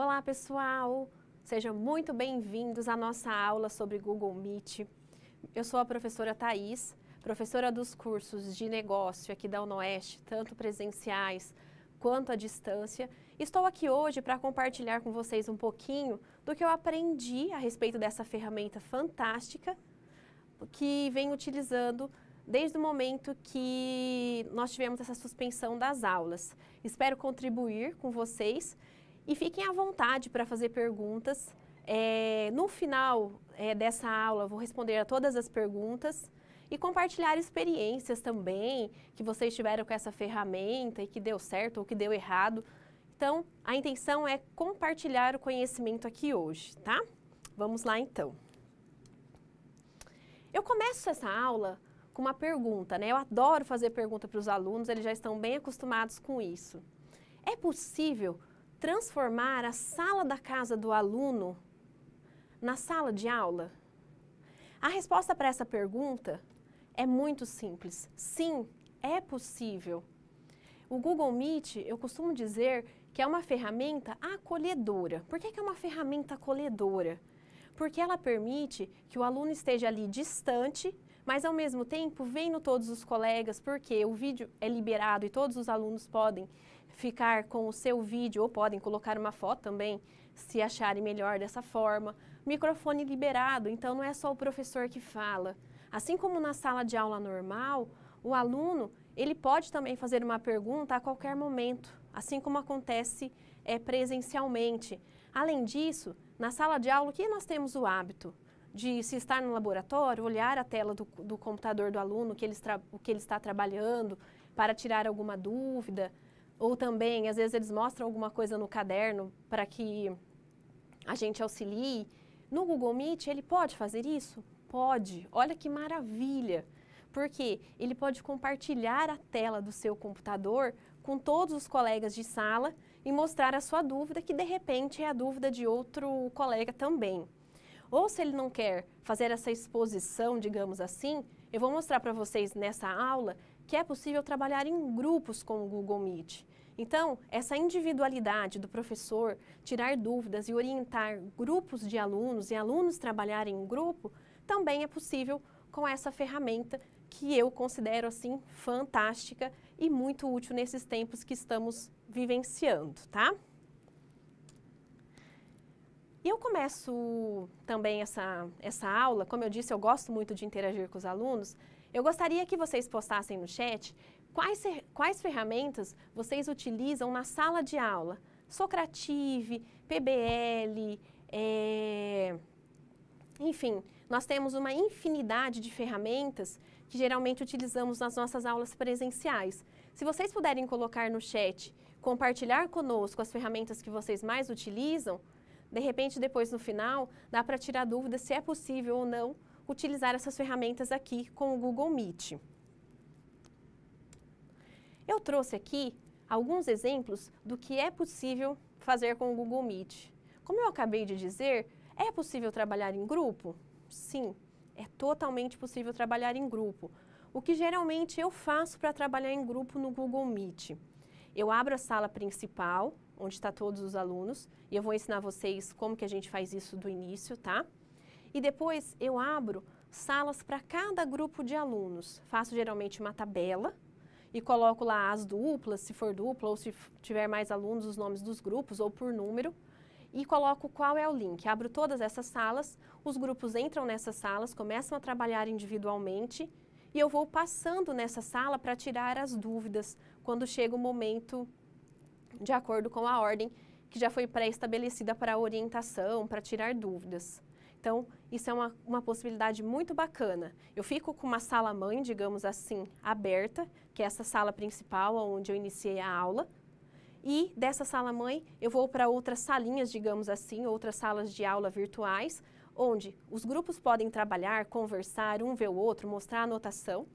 Olá, pessoal! Sejam muito bem-vindos à nossa aula sobre Google Meet. Eu sou a professora Thais, professora dos cursos de negócio aqui da UNOeste, tanto presenciais quanto à distância. Estou aqui hoje para compartilhar com vocês um pouquinho do que eu aprendi a respeito dessa ferramenta fantástica que venho utilizando desde o momento que nós tivemos essa suspensão das aulas. Espero contribuir com vocês e fiquem à vontade para fazer perguntas. É, no final é, dessa aula, vou responder a todas as perguntas e compartilhar experiências também que vocês tiveram com essa ferramenta e que deu certo ou que deu errado. Então, a intenção é compartilhar o conhecimento aqui hoje, tá? Vamos lá então. Eu começo essa aula com uma pergunta, né? Eu adoro fazer pergunta para os alunos, eles já estão bem acostumados com isso. É possível transformar a sala da casa do aluno na sala de aula? A resposta para essa pergunta é muito simples. Sim, é possível. O Google Meet, eu costumo dizer que é uma ferramenta acolhedora. Por que, é uma ferramenta acolhedora? Porque ela permite que o aluno esteja ali distante, mas ao mesmo tempo vendo todos os colegas, porque o vídeo é liberado e todos os alunos podem ficar com o seu vídeo ou podem colocar uma foto também, se acharem melhor dessa forma. Microfone liberado, então não é só o professor que fala. Assim como na sala de aula normal, o aluno ele pode também fazer uma pergunta a qualquer momento, assim como acontece é, presencialmente. Além disso, na sala de aula, o que nós temos o hábito? de se estar no laboratório, olhar a tela do, do computador do aluno, que ele, o que ele está trabalhando, para tirar alguma dúvida, ou também, às vezes, eles mostram alguma coisa no caderno para que a gente auxilie. No Google Meet, ele pode fazer isso? Pode. Olha que maravilha! Porque ele pode compartilhar a tela do seu computador com todos os colegas de sala e mostrar a sua dúvida, que de repente é a dúvida de outro colega também. Ou se ele não quer fazer essa exposição, digamos assim, eu vou mostrar para vocês nessa aula que é possível trabalhar em grupos com o Google Meet. Então, essa individualidade do professor tirar dúvidas e orientar grupos de alunos e alunos trabalharem em grupo também é possível com essa ferramenta que eu considero assim fantástica e muito útil nesses tempos que estamos vivenciando, tá? E eu começo também essa, essa aula, como eu disse, eu gosto muito de interagir com os alunos, eu gostaria que vocês postassem no chat quais, quais ferramentas vocês utilizam na sala de aula. Socrative, PBL, é... enfim, nós temos uma infinidade de ferramentas que geralmente utilizamos nas nossas aulas presenciais. Se vocês puderem colocar no chat, compartilhar conosco as ferramentas que vocês mais utilizam, de repente depois no final dá para tirar dúvida se é possível ou não utilizar essas ferramentas aqui com o Google Meet. Eu trouxe aqui alguns exemplos do que é possível fazer com o Google Meet. Como eu acabei de dizer, é possível trabalhar em grupo? Sim, é totalmente possível trabalhar em grupo. O que geralmente eu faço para trabalhar em grupo no Google Meet? Eu abro a sala principal, onde está todos os alunos, e eu vou ensinar vocês como que a gente faz isso do início, tá? E depois eu abro salas para cada grupo de alunos. Faço geralmente uma tabela e coloco lá as duplas, se for dupla ou se tiver mais alunos, os nomes dos grupos ou por número. E coloco qual é o link. Abro todas essas salas, os grupos entram nessas salas, começam a trabalhar individualmente e eu vou passando nessa sala para tirar as dúvidas quando chega o momento, de acordo com a ordem que já foi pré-estabelecida para orientação, para tirar dúvidas. Então, isso é uma, uma possibilidade muito bacana. Eu fico com uma sala mãe, digamos assim, aberta, que é essa sala principal onde eu iniciei a aula. E dessa sala mãe, eu vou para outras salinhas, digamos assim, outras salas de aula virtuais, onde os grupos podem trabalhar, conversar, um ver o outro, mostrar a anotação.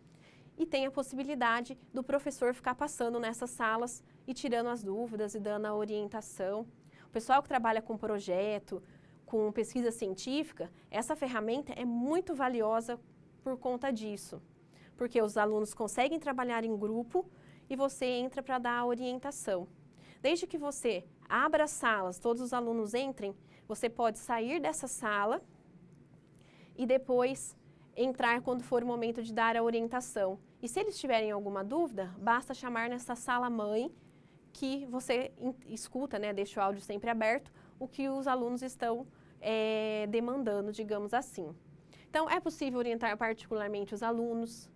E tem a possibilidade do professor ficar passando nessas salas e tirando as dúvidas e dando a orientação. O pessoal que trabalha com projeto, com pesquisa científica, essa ferramenta é muito valiosa por conta disso, porque os alunos conseguem trabalhar em grupo e você entra para dar a orientação. Desde que você abra as salas, todos os alunos entrem, você pode sair dessa sala e depois entrar quando for o momento de dar a orientação. E se eles tiverem alguma dúvida, basta chamar nessa sala mãe que você escuta, né, deixa o áudio sempre aberto, o que os alunos estão é, demandando, digamos assim. Então, é possível orientar particularmente os alunos.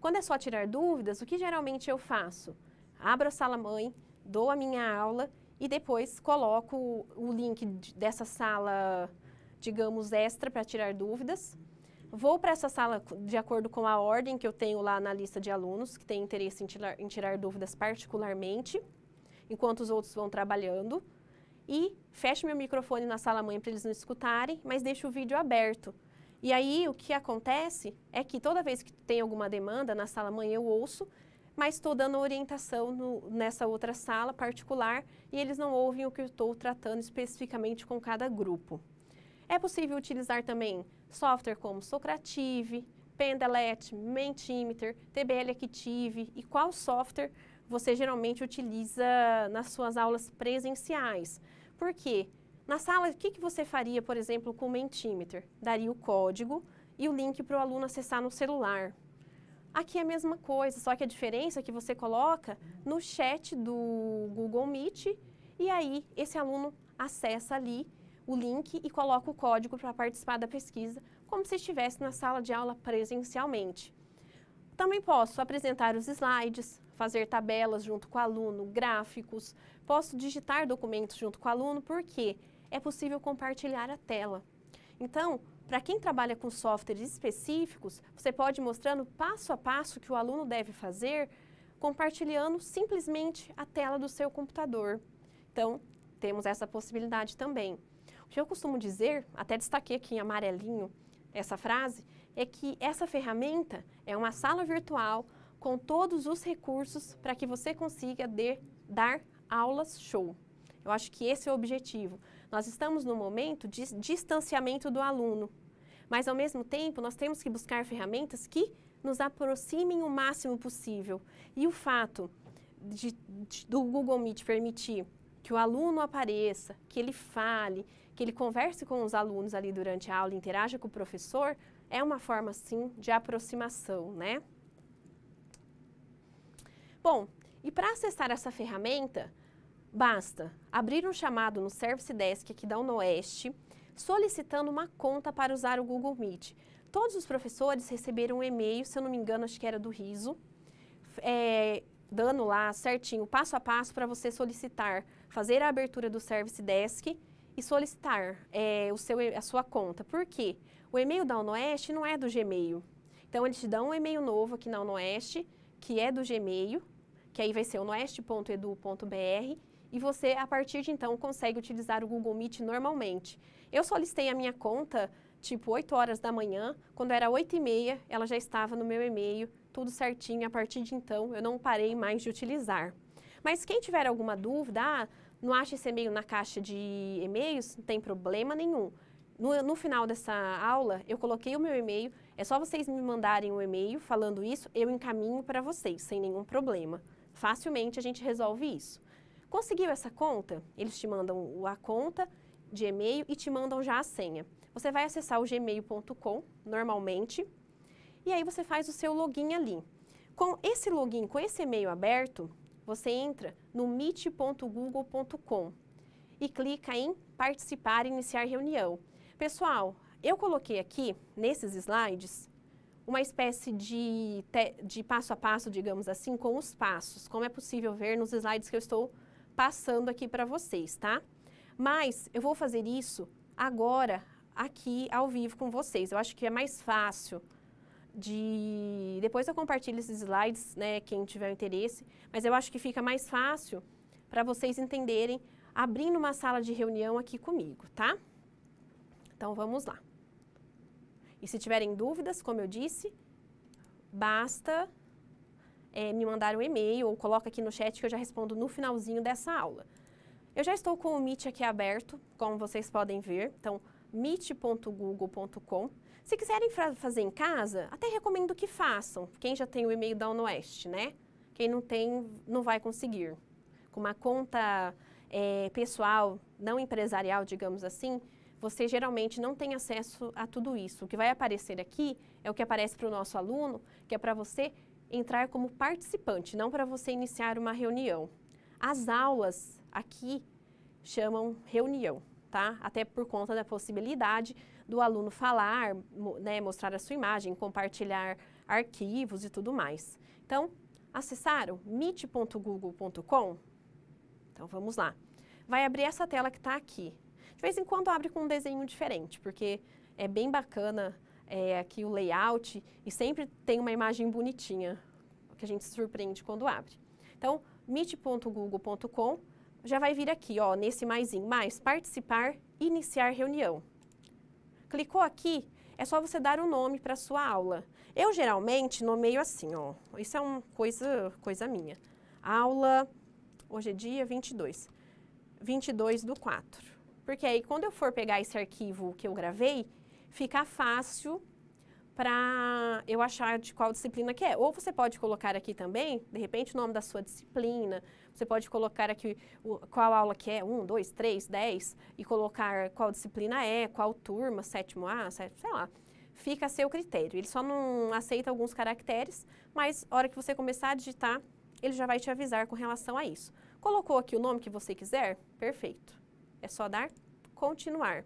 Quando é só tirar dúvidas, o que geralmente eu faço? Abro a sala mãe, dou a minha aula e depois coloco o link dessa sala, digamos, extra para tirar dúvidas. Vou para essa sala de acordo com a ordem que eu tenho lá na lista de alunos que têm interesse em tirar, em tirar dúvidas particularmente, enquanto os outros vão trabalhando e fecho meu microfone na sala mãe para eles não escutarem, mas deixo o vídeo aberto. E aí o que acontece é que toda vez que tem alguma demanda na sala mãe eu ouço, mas estou dando orientação no, nessa outra sala particular e eles não ouvem o que eu estou tratando especificamente com cada grupo. É possível utilizar também software como Socrative, Pendelet, Mentimeter, TBL Active e qual software você geralmente utiliza nas suas aulas presenciais. Por quê? Na sala, o que, que você faria, por exemplo, com o Mentimeter? Daria o código e o link para o aluno acessar no celular. Aqui é a mesma coisa, só que a diferença é que você coloca no chat do Google Meet e aí esse aluno acessa ali o link e coloca o código para participar da pesquisa, como se estivesse na sala de aula presencialmente. Também posso apresentar os slides, fazer tabelas junto com o aluno, gráficos, posso digitar documentos junto com o aluno, porque é possível compartilhar a tela. Então, para quem trabalha com softwares específicos, você pode ir mostrando passo a passo que o aluno deve fazer, compartilhando simplesmente a tela do seu computador. Então, temos essa possibilidade também. O que eu costumo dizer, até destaquei aqui em amarelinho essa frase, é que essa ferramenta é uma sala virtual com todos os recursos para que você consiga de, dar aulas show. Eu acho que esse é o objetivo. Nós estamos no momento de distanciamento do aluno, mas ao mesmo tempo nós temos que buscar ferramentas que nos aproximem o máximo possível. E o fato de, de, do Google Meet permitir que o aluno apareça, que ele fale, que ele converse com os alunos ali durante a aula, interaja com o professor, é uma forma, sim, de aproximação, né? Bom, e para acessar essa ferramenta, basta abrir um chamado no Service Desk aqui da Unoeste, solicitando uma conta para usar o Google Meet. Todos os professores receberam um e-mail, se eu não me engano, acho que era do Riso, é, dando lá certinho, passo a passo, para você solicitar, fazer a abertura do Service Desk e solicitar é, o seu, a sua conta. Por quê? O e-mail da Onoeste não é do Gmail. Então, eles te dão um e-mail novo aqui na Onoeste, que é do Gmail, que aí vai ser onoeste.edu.br, e você, a partir de então, consegue utilizar o Google Meet normalmente. Eu solicitei a minha conta, tipo, 8 horas da manhã, quando era 8 e meia, ela já estava no meu e-mail, tudo certinho, a partir de então, eu não parei mais de utilizar. Mas quem tiver alguma dúvida, ah, não acha esse e-mail na caixa de e-mails? Não tem problema nenhum. No, no, final dessa aula, eu coloquei o meu e-mail. É só vocês me mandarem um e-mail falando isso, eu encaminho para vocês, sem nenhum problema. Facilmente a gente resolve isso. Conseguiu essa conta? Eles te mandam a conta de e-mail e te mandam já a senha. Você vai acessar o gmail.com, normalmente, e aí você faz o seu login ali. Com esse login, com esse e-mail aberto, você entra no meet.google.com e clica em participar e iniciar reunião. Pessoal, eu coloquei aqui, nesses slides, uma espécie de, de passo a passo, digamos assim, com os passos, como é possível ver nos slides que eu estou passando aqui para vocês, tá? Mas eu vou fazer isso agora, aqui ao vivo com vocês. Eu acho que é mais fácil de. Depois eu compartilho esses slides, né, quem tiver interesse, mas eu acho que fica mais fácil para vocês entenderem abrindo uma sala de reunião aqui comigo, tá? Então vamos lá. E se tiverem dúvidas, como eu disse, basta é, me mandar um e-mail ou coloca aqui no chat que eu já respondo no finalzinho dessa aula. Eu já estou com o Meet aqui aberto, como vocês podem ver. Então, meet.google.com se quiserem fazer em casa, até recomendo que façam. Quem já tem o e-mail da Onoeste, né? Quem não tem, não vai conseguir. Com uma conta é, pessoal, não empresarial, digamos assim, você geralmente não tem acesso a tudo isso. O que vai aparecer aqui é o que aparece para o nosso aluno, que é para você entrar como participante, não para você iniciar uma reunião. As aulas aqui chamam reunião, tá? Até por conta da possibilidade do aluno falar, né, mostrar a sua imagem, compartilhar arquivos e tudo mais. Então, acessaram meet.google.com? Então, vamos lá. Vai abrir essa tela que está aqui. De vez em quando abre com um desenho diferente, porque é bem bacana é, aqui o layout e sempre tem uma imagem bonitinha, que a gente se surpreende quando abre. Então, meet.google.com já vai vir aqui, ó, nesse maiszinho, mais participar, iniciar reunião. Clicou aqui, é só você dar um nome para a sua aula. Eu geralmente nomeio assim, ó. Isso é uma coisa, coisa minha. Aula, hoje é dia 22. 22 do 4. Porque aí quando eu for pegar esse arquivo que eu gravei, fica fácil para eu achar de qual disciplina que é. Ou você pode colocar aqui também, de repente, o nome da sua disciplina, você pode colocar aqui o, qual aula que é, 1, 2, 3, 10, e colocar qual disciplina é, qual turma, sétimo A, sétimo, sei lá. Fica a seu critério. Ele só não aceita alguns caracteres, mas a hora que você começar a digitar, ele já vai te avisar com relação a isso. Colocou aqui o nome que você quiser? Perfeito. É só dar continuar.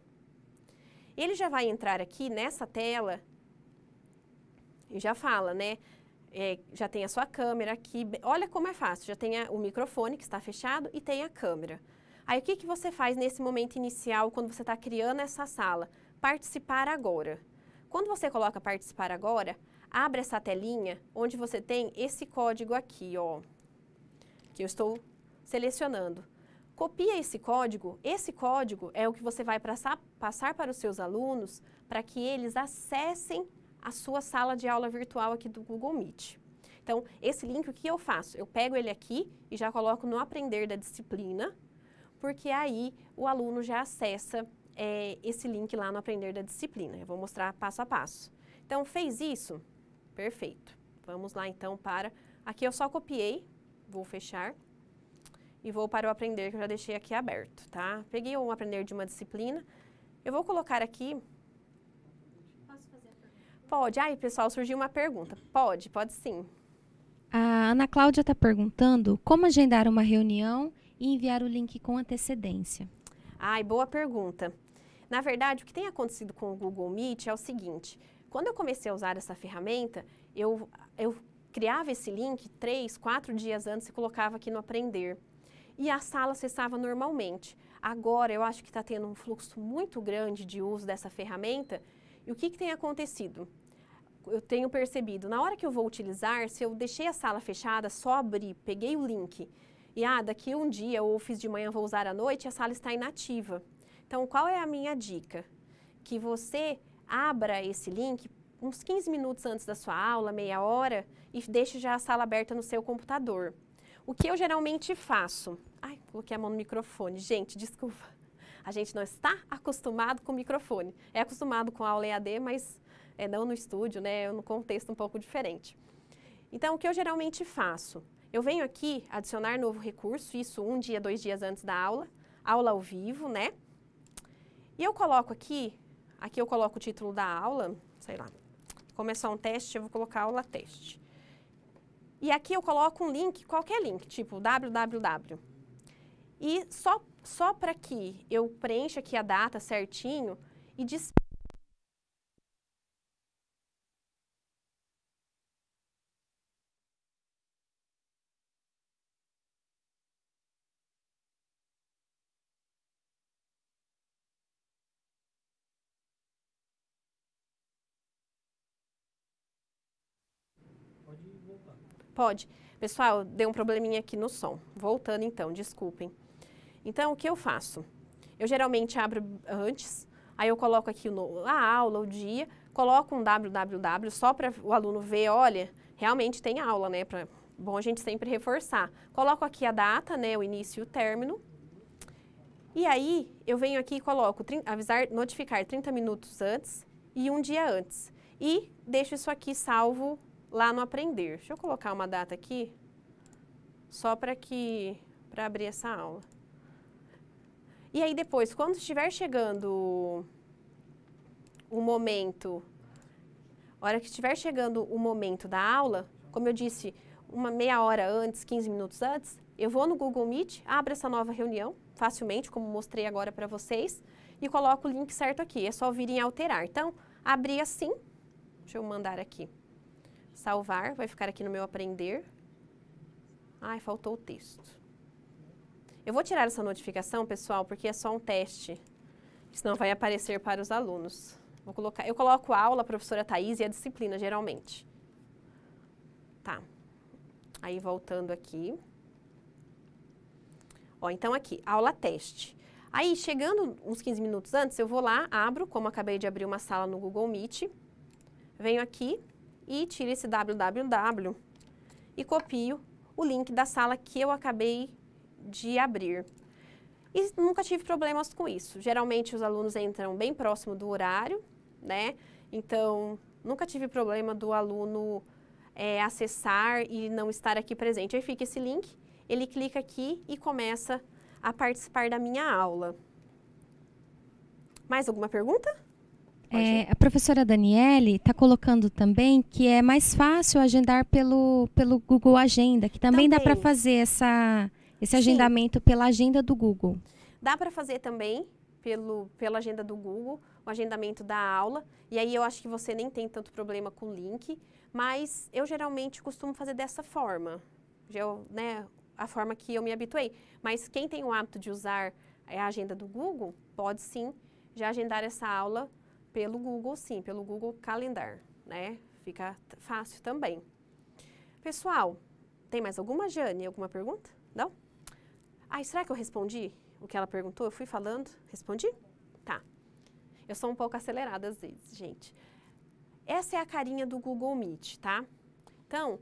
Ele já vai entrar aqui nessa tela e já fala, né? é, já tem a sua câmera aqui. Olha como é fácil, já tem a, o microfone que está fechado e tem a câmera. Aí o que, que você faz nesse momento inicial, quando você está criando essa sala? Participar agora. Quando você coloca participar agora, abre essa telinha onde você tem esse código aqui, ó, que eu estou selecionando. Copia esse código, esse código é o que você vai passar, passar para os seus alunos para que eles acessem a sua sala de aula virtual aqui do Google Meet. Então, esse link, o que eu faço? Eu pego ele aqui e já coloco no aprender da disciplina, porque aí o aluno já acessa é, esse link lá no aprender da disciplina. Eu vou mostrar passo a passo. Então, fez isso? Perfeito. Vamos lá, então, para... Aqui eu só copiei, vou fechar e vou para o aprender, que eu já deixei aqui aberto, tá? Peguei um aprender de uma disciplina. Eu vou colocar aqui Pode. Aí, pessoal, surgiu uma pergunta. Pode, pode sim. A Ana Cláudia está perguntando como agendar uma reunião e enviar o link com antecedência. Ai, boa pergunta. Na verdade, o que tem acontecido com o Google Meet é o seguinte: quando eu comecei a usar essa ferramenta, eu, eu criava esse link três, quatro dias antes e colocava aqui no Aprender. E a sala acessava normalmente. Agora, eu acho que está tendo um fluxo muito grande de uso dessa ferramenta e o que, que tem acontecido? eu tenho percebido, na hora que eu vou utilizar, se eu deixei a sala fechada, só abri, peguei o link e ah, daqui um dia ou fiz de manhã, vou usar à noite, a sala está inativa. Então, qual é a minha dica? Que você abra esse link uns 15 minutos antes da sua aula, meia hora, e deixe já a sala aberta no seu computador. O que eu geralmente faço? Ai, coloquei a mão no microfone. Gente, desculpa. A gente não está acostumado com o microfone. É acostumado com a aula EAD, mas é, não no estúdio, né? Num é contexto um pouco diferente. Então, o que eu geralmente faço? Eu venho aqui adicionar novo recurso, isso um dia, dois dias antes da aula, aula ao vivo, né? E eu coloco aqui, aqui eu coloco o título da aula, sei lá, começar um teste, eu vou colocar aula teste. E aqui eu coloco um link, qualquer link, tipo www. E só só para que eu preencha aqui a data certinho e dispense. Pode. Pessoal, deu um probleminha aqui no som. Voltando então, desculpem. Então, o que eu faço? Eu geralmente abro antes, aí eu coloco aqui a aula, o dia, coloco um www só para o aluno ver, olha, realmente tem aula, né? Pra, bom a gente sempre reforçar. Coloco aqui a data, né, o início e o término. E aí, eu venho aqui e coloco avisar, notificar 30 minutos antes e um dia antes. E deixo isso aqui salvo lá no aprender. Deixa eu colocar uma data aqui, só para que para abrir essa aula. E aí depois, quando estiver chegando o momento, a hora que estiver chegando o momento da aula, como eu disse, uma meia hora antes, 15 minutos antes, eu vou no Google Meet, abro essa nova reunião, facilmente, como mostrei agora para vocês, e coloco o link certo aqui. É só vir em alterar. Então, abri assim, deixa eu mandar aqui, salvar, vai ficar aqui no meu aprender. Ai, faltou o texto. Eu vou tirar essa notificação, pessoal, porque é só um teste, senão vai aparecer para os alunos. Vou colocar, eu coloco a aula, a professora Thais e a disciplina, geralmente. Tá. Aí, voltando aqui. Ó, então aqui, aula teste. Aí, chegando uns 15 minutos antes, eu vou lá, abro, como acabei de abrir uma sala no Google Meet, venho aqui e tiro esse www e copio o link da sala que eu acabei de abrir. E nunca tive problemas com isso. Geralmente os alunos entram bem próximo do horário, né? Então, nunca tive problema do aluno é, acessar e não estar aqui presente. Aí fica esse link, ele clica aqui e começa a participar da minha aula. Mais alguma pergunta? É, a professora Daniele está colocando também que é mais fácil agendar pelo, pelo Google Agenda, que também, também. dá para fazer essa, esse agendamento Sim. pela agenda do Google. Dá para fazer também pelo, pela agenda do Google, o agendamento da aula. E aí eu acho que você nem tem tanto problema com o link, mas eu geralmente costumo fazer dessa forma. né, a forma que eu me habituei. Mas quem tem o hábito de usar eh, a agenda do Google, pode sim já agendar essa aula pelo Google, sim, pelo Google Calendar, né? Fica fácil também. Pessoal, tem mais alguma, Jane? Alguma pergunta? Não? Ai, será que eu respondi o que ela perguntou? Eu fui falando, respondi? Tá. Eu sou um pouco acelerada às vezes, gente. Essa é a carinha do Google Meet, tá? Então,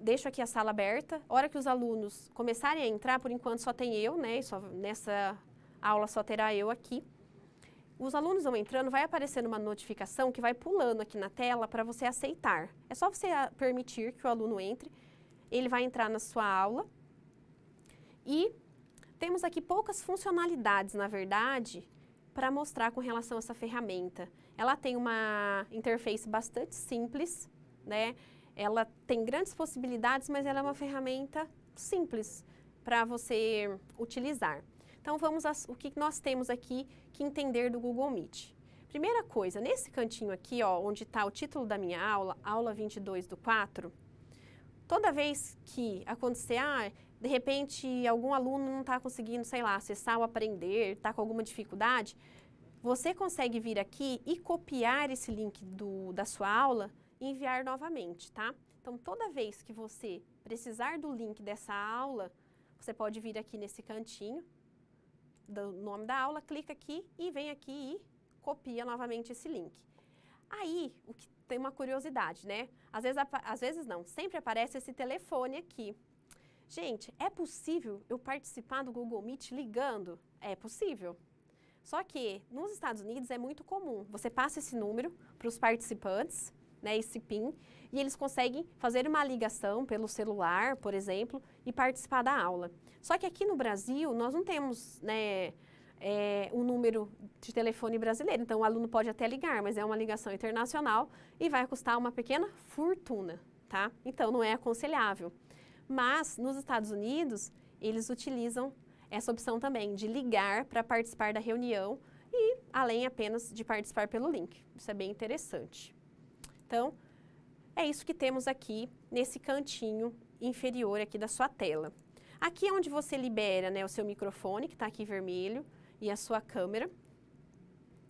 deixo aqui a sala aberta. A hora que os alunos começarem a entrar, por enquanto só tem eu, né? Só, nessa aula só terá eu aqui. Os alunos vão entrando, vai aparecendo uma notificação que vai pulando aqui na tela para você aceitar. É só você ah, permitir que o aluno entre. Ele vai entrar na sua aula e temos aqui poucas funcionalidades, na verdade, para mostrar com relação a essa ferramenta. Ela tem uma interface bastante simples, né? Ela tem grandes possibilidades, mas ela é uma ferramenta simples para você utilizar. Então vamos o que nós temos aqui que entender do Google Meet. Primeira coisa, nesse cantinho aqui, ó, onde está o título da minha aula, aula 22 do 4, toda vez que acontecer, ah, de repente algum aluno não está conseguindo, sei lá, acessar ou aprender, está com alguma dificuldade, você consegue vir aqui e copiar esse link do, da sua aula e enviar novamente, tá? Então, toda vez que você precisar do link dessa aula, você pode vir aqui nesse cantinho do nome da aula, clica aqui e vem aqui e copia novamente esse link. Aí, o que tem uma curiosidade, né? Às vezes, às vezes não, sempre aparece esse telefone aqui. Gente, é possível eu participar do Google Meet ligando? É possível. Só que nos Estados Unidos é muito comum. Você passa esse número para os participantes, né, esse PIN, e eles conseguem fazer uma ligação pelo celular, por exemplo, e participar da aula. Só que aqui no Brasil nós não temos, né, é, um número de telefone brasileiro. Então, o aluno pode até ligar, mas é uma ligação internacional e vai custar uma pequena fortuna, tá? Então, não é aconselhável. Mas nos Estados Unidos, eles utilizam essa opção também de ligar para participar da reunião e além apenas de participar pelo link. Isso é bem interessante. Então, é isso que temos aqui nesse cantinho inferior aqui da sua tela. Aqui é onde você libera né, o seu microfone, que está aqui vermelho, e a sua câmera.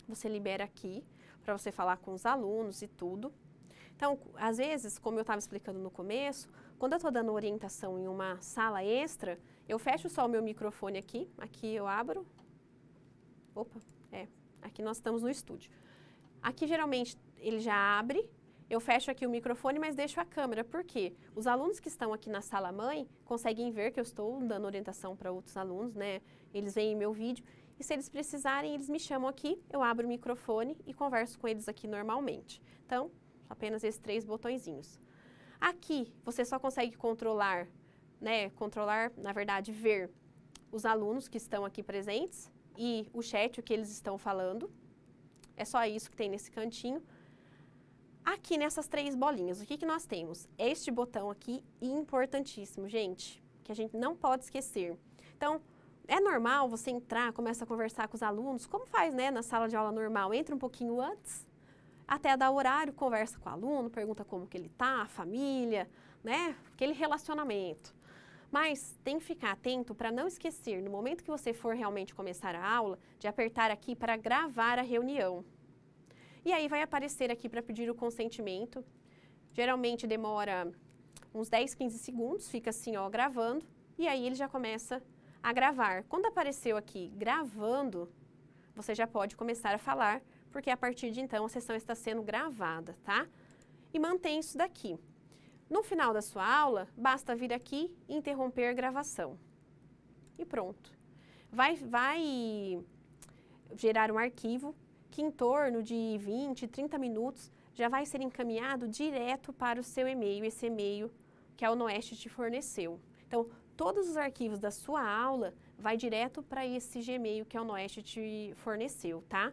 Você libera aqui para você falar com os alunos e tudo. Então, às vezes, como eu estava explicando no começo, quando eu estou dando orientação em uma sala extra, eu fecho só o meu microfone aqui, aqui eu abro. Opa, é, aqui nós estamos no estúdio. Aqui geralmente ele já abre, eu fecho aqui o microfone, mas deixo a câmera, porque os alunos que estão aqui na sala mãe conseguem ver que eu estou dando orientação para outros alunos, né? Eles veem meu vídeo e se eles precisarem, eles me chamam aqui, eu abro o microfone e converso com eles aqui normalmente. Então, apenas esses três botõezinhos. Aqui você só consegue controlar, né? Controlar, na verdade, ver os alunos que estão aqui presentes e o chat, o que eles estão falando. É só isso que tem nesse cantinho. Aqui nessas três bolinhas, o que, que nós temos? Este botão aqui, importantíssimo, gente, que a gente não pode esquecer. Então, é normal você entrar, começa a conversar com os alunos, como faz, né, na sala de aula normal? Entra um pouquinho antes, até dar horário, conversa com o aluno, pergunta como que ele está, a família, né? Aquele relacionamento. Mas tem que ficar atento para não esquecer, no momento que você for realmente começar a aula, de apertar aqui para gravar a reunião. E aí vai aparecer aqui para pedir o consentimento. Geralmente demora uns 10, 15 segundos, fica assim, ó, gravando, e aí ele já começa a gravar. Quando apareceu aqui gravando, você já pode começar a falar porque a partir de então a sessão está sendo gravada, tá? E mantém isso daqui. No final da sua aula, basta vir aqui e interromper a gravação. E pronto. Vai, vai gerar um arquivo que em torno de 20, 30 minutos já vai ser encaminhado direto para o seu e-mail, esse e-mail que a Onoeste te forneceu. Então, todos os arquivos da sua aula vai direto para esse Gmail que a Onoeste te forneceu, tá?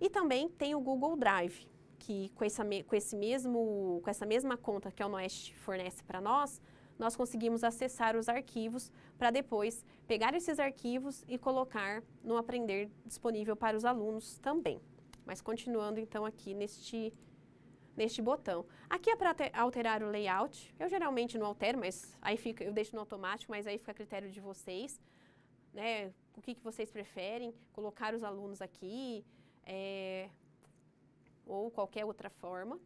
E também tem o Google Drive, que com essa, com esse mesmo, com essa mesma conta que a Onoeste fornece para nós, nós conseguimos acessar os arquivos para depois pegar esses arquivos e colocar no Aprender disponível para os alunos também. Mas continuando então aqui neste, neste botão. Aqui é para alterar o layout, eu geralmente não altero, mas aí fica, eu deixo no automático, mas aí fica a critério de vocês, né? O que, que vocês preferem, colocar os alunos aqui, é, ou qualquer outra forma.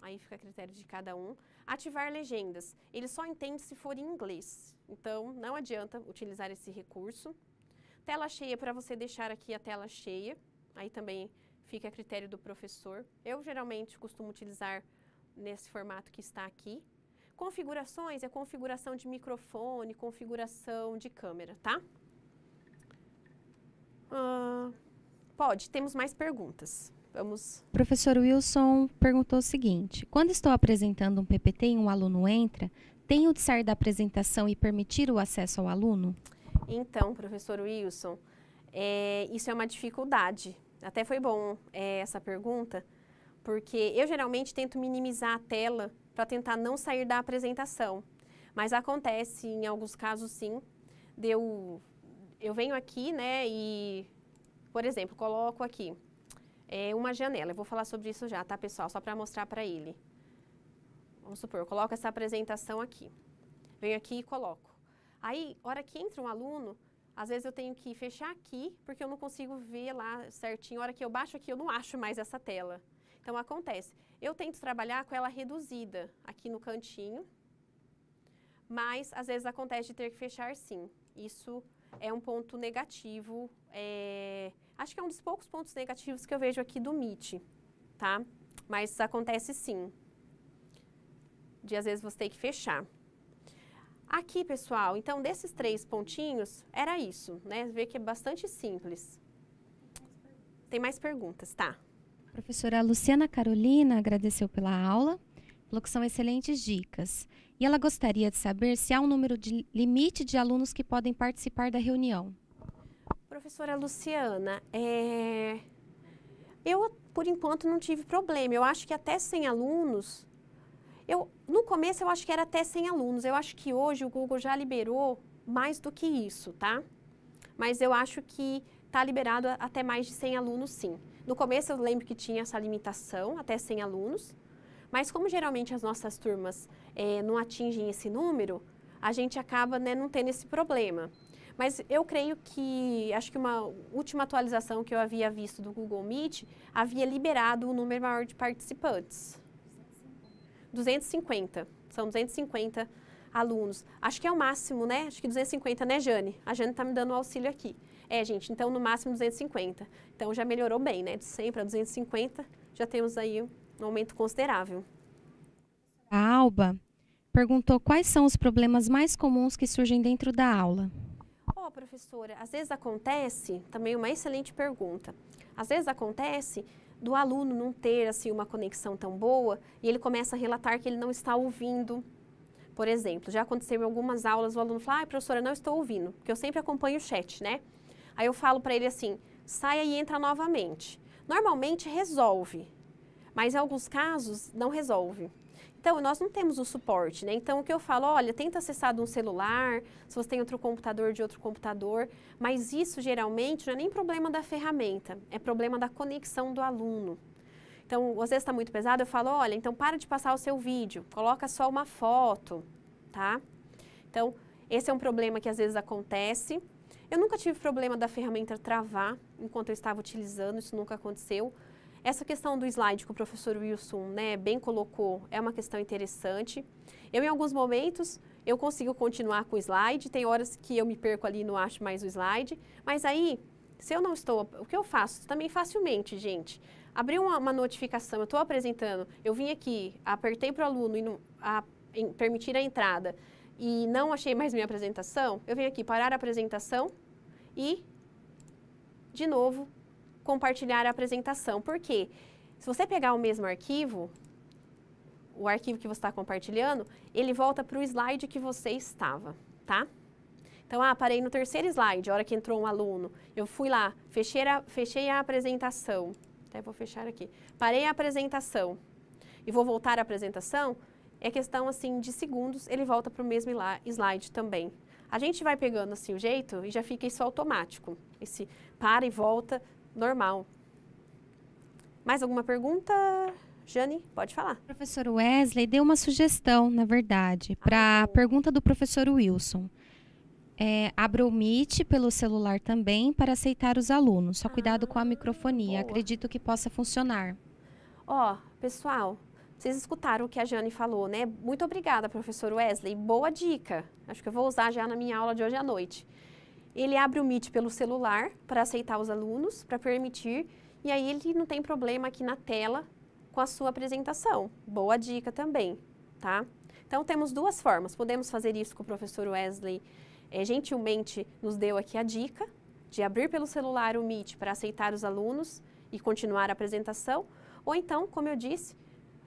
Aí fica a critério de cada um. Ativar legendas. Ele só entende se for em inglês. Então, não adianta utilizar esse recurso. Tela cheia, para você deixar aqui a tela cheia. Aí também fica a critério do professor. Eu geralmente costumo utilizar nesse formato que está aqui. Configurações é configuração de microfone, configuração de câmera, tá? Ah... Pode, temos mais perguntas. Vamos. Professor Wilson perguntou o seguinte: quando estou apresentando um PPT e um aluno entra, tenho de sair da apresentação e permitir o acesso ao aluno? Então, professor Wilson, é, isso é uma dificuldade. Até foi bom é, essa pergunta, porque eu geralmente tento minimizar a tela para tentar não sair da apresentação. Mas acontece, em alguns casos, sim, de eu, eu venho aqui né, e por exemplo, coloco aqui é, uma janela. Eu vou falar sobre isso já, tá, pessoal? Só para mostrar para ele. Vamos supor, coloco essa apresentação aqui. Venho aqui e coloco. Aí, hora que entra um aluno, às vezes eu tenho que fechar aqui, porque eu não consigo ver lá certinho. A hora que eu baixo aqui, eu não acho mais essa tela. Então, acontece. Eu tento trabalhar com ela reduzida aqui no cantinho, mas às vezes acontece de ter que fechar sim. Isso é um ponto negativo, é, acho que é um dos poucos pontos negativos que eu vejo aqui do MIT, tá? Mas acontece sim, de às vezes você ter que fechar. Aqui, pessoal, então desses três pontinhos, era isso, né? Vê que é bastante simples. Tem mais perguntas, tá? Professora Luciana Carolina agradeceu pela aula que são excelentes dicas. E ela gostaria de saber se há um número de limite de alunos que podem participar da reunião. Professora Luciana, é... eu por enquanto não tive problema. Eu acho que até 100 alunos. Eu, no começo eu acho que era até 100 alunos. Eu acho que hoje o Google já liberou mais do que isso, tá? Mas eu acho que está liberado até mais de 100 alunos, sim. No começo eu lembro que tinha essa limitação, até 100 alunos. Mas como geralmente as nossas turmas é, não atingem esse número, a gente acaba né, não tendo esse problema. Mas eu creio que, acho que uma última atualização que eu havia visto do Google Meet havia liberado um número maior de participantes. 250. São 250 alunos. Acho que é o máximo, né? Acho que 250, né, Jane? A Jane está me dando um auxílio aqui. É, gente, então no máximo 250. Então já melhorou bem, né? De 100 para 250, já temos aí um aumento considerável. A Alba perguntou quais são os problemas mais comuns que surgem dentro da aula. oh, professora, às vezes acontece, também uma excelente pergunta. Às vezes acontece do aluno não ter assim uma conexão tão boa e ele começa a relatar que ele não está ouvindo. Por exemplo, já aconteceu em algumas aulas o aluno fala: ah, professora, não estou ouvindo", porque eu sempre acompanho o chat, né? Aí eu falo para ele assim: "Saia e entra novamente". Normalmente resolve, mas em alguns casos não resolve. Então, nós não temos o suporte, né? Então, o que eu falo, olha, tenta acessar de um celular, se você tem outro computador, de outro computador, mas isso geralmente não é nem problema da ferramenta, é problema da conexão do aluno. Então, às vezes está muito pesado, eu falo, olha, então para de passar o seu vídeo, coloca só uma foto, tá? Então, esse é um problema que às vezes acontece. Eu nunca tive problema da ferramenta travar enquanto eu estava utilizando, isso nunca aconteceu, essa questão do slide que o professor Wilson né, bem colocou é uma questão interessante. Eu, em alguns momentos, eu consigo continuar com o slide, tem horas que eu me perco ali e não acho mais o slide, mas aí, se eu não estou, o que eu faço? Também é facilmente, gente. Abri uma, uma notificação, eu estou apresentando, eu vim aqui, apertei para o aluno e não, a, em, permitir a entrada e não achei mais minha apresentação, eu venho aqui parar a apresentação e, de novo, compartilhar a apresentação. Por quê? Se você pegar o mesmo arquivo, o arquivo que você está compartilhando, ele volta para o slide que você estava, tá? Então, ah, parei no terceiro slide, a hora que entrou um aluno. Eu fui lá, fechei a, fechei a apresentação. Até vou fechar aqui. Parei a apresentação e vou voltar à apresentação. É questão, assim, de segundos, ele volta para o mesmo slide também. A gente vai pegando, assim, o jeito e já fica isso automático. Esse para e volta normal. Mais alguma pergunta? Jane, pode falar. O professor Wesley deu uma sugestão, na verdade, ah, para a pergunta do professor Wilson. É, abra o Meet pelo celular também para aceitar os alunos. Só ah, cuidado com a ah, microfonia. Boa. Acredito que possa funcionar. Ó, oh, pessoal, vocês escutaram o que a Jane falou, né? Muito obrigada, professor Wesley. Boa dica. Acho que eu vou usar já na minha aula de hoje à noite. Ele abre o Meet pelo celular para aceitar os alunos, para permitir, e aí ele não tem problema aqui na tela com a sua apresentação. Boa dica também, tá? Então temos duas formas. Podemos fazer isso que o professor Wesley é, gentilmente nos deu aqui a dica de abrir pelo celular o Meet para aceitar os alunos e continuar a apresentação, ou então, como eu disse,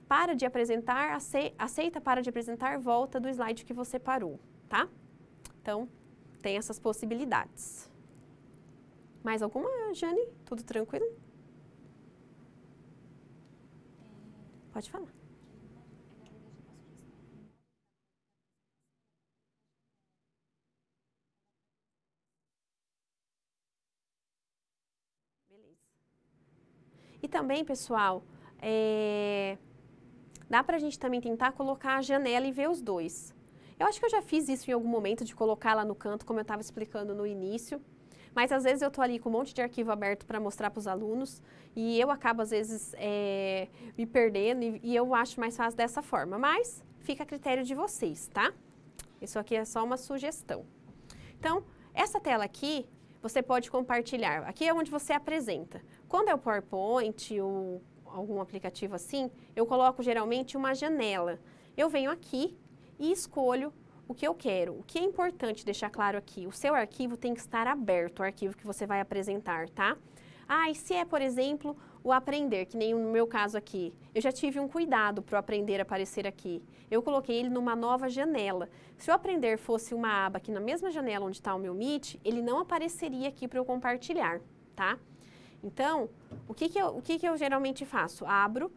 para de apresentar, aceita, para de apresentar, volta do slide que você parou, tá? Então, tem essas possibilidades. Mais alguma, Jane? Tudo tranquilo? Pode falar. Beleza. E também, pessoal, é... dá para a gente também tentar colocar a janela e ver os dois. Eu acho que eu já fiz isso em algum momento de colocar lá no canto, como eu estava explicando no início. Mas às vezes eu estou ali com um monte de arquivo aberto para mostrar para os alunos e eu acabo às vezes é, me perdendo e, e eu acho mais fácil dessa forma. Mas fica a critério de vocês, tá? Isso aqui é só uma sugestão. Então, essa tela aqui, você pode compartilhar. Aqui é onde você apresenta. Quando é o PowerPoint ou algum aplicativo assim, eu coloco geralmente uma janela. Eu venho aqui e escolho o que eu quero. O que é importante deixar claro aqui, o seu arquivo tem que estar aberto, o arquivo que você vai apresentar, tá? Ah, e se é, por exemplo, o aprender, que nem no meu caso aqui. Eu já tive um cuidado para o aprender aparecer aqui. Eu coloquei ele numa nova janela. Se o aprender fosse uma aba aqui na mesma janela onde está o meu Meet, ele não apareceria aqui para eu compartilhar, tá? Então, o que que eu, o que que eu geralmente faço? Abro